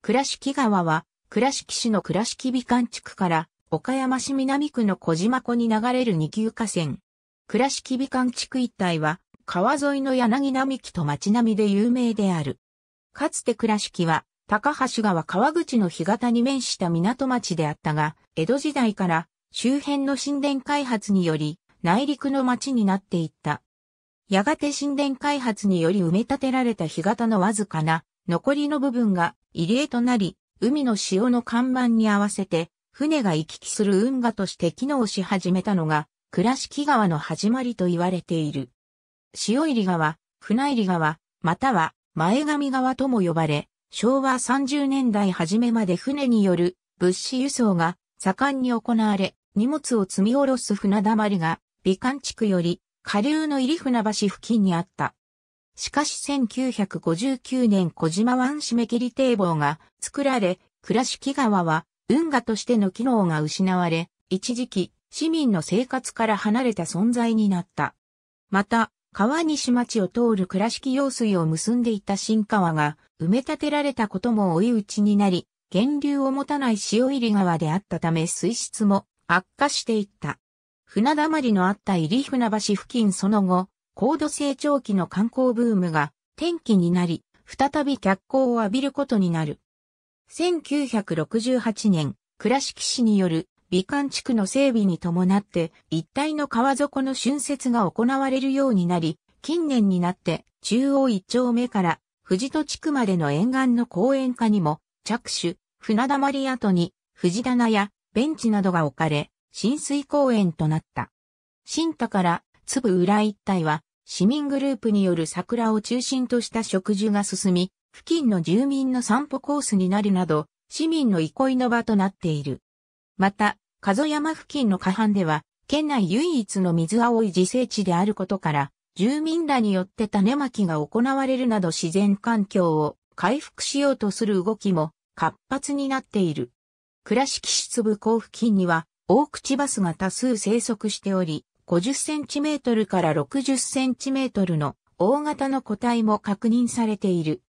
倉敷川は、倉敷市の倉敷美観地区から、岡山市南区の小島湖に流れる二級河川。倉敷美観地区一帯は、川沿いの柳並木と町並みで有名である。かつて倉敷は、高橋川川口の干潟に面した港町であったが、江戸時代から周辺の神殿開発により、内陸の町になっていった。やがて神殿開発により埋め立てられた干潟のわずかな残りの部分が入江となり、海の潮の看板に合わせて、船が行き来する運河として機能し始めたのが、倉敷川の始まりと言われている。潮入川、船入川、または前上川とも呼ばれ、昭和30年代初めまで船による物資輸送が盛んに行われ、荷物を積み下ろす船溜まりが、美観地区より下流の入船橋付近にあった。しかし1959年小島湾締め切り堤防が作られ、倉敷川は運河としての機能が失われ、一時期市民の生活から離れた存在になった。また、川西町を通る倉敷用水を結んでいた新川が埋め立てられたことも追い打ちになり、源流を持たない潮入川であったため水質も悪化していった。船溜まりのあった入船橋付近その後、高度成長期の観光ブームが転機になり、再び脚光を浴びることになる。1968年、倉敷市による美観地区の整備に伴って一帯の川底の浚渫が行われるようになり、近年になって中央一丁目から藤戸地区までの沿岸の公園化にも着手、船溜まり跡に藤棚やベンチなどが置かれ、浸水公園となった。新田から粒浦一帯は市民グループによる桜を中心とした植樹が進み、付近の住民の散歩コースになるなど、市民の憩いの場となっている。また、加須山付近の下半では、県内唯一の水青い自生地であることから、住民らによって種まきが行われるなど自然環境を回復しようとする動きも活発になっている。倉敷市部港付近には、大口バスが多数生息しており、50センチメートルから60センチメートルの大型の個体も確認されている。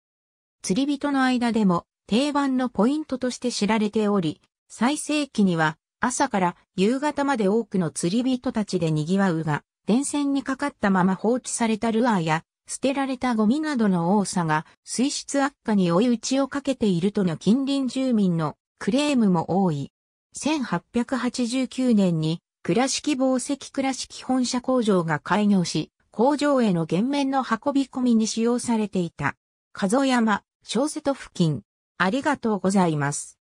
釣り人の間でも定番のポイントとして知られており、最盛期には朝から夕方まで多くの釣り人たちで賑わうが、電線にかかったまま放置されたルアーや捨てられたゴミなどの多さが水質悪化に追い打ちをかけているとの近隣住民のクレームも多い。1889年に倉敷紡績倉敷本社工場が開業し、工場への減免の運び込みに使用されていた。数山、小瀬戸付近。ありがとうございます。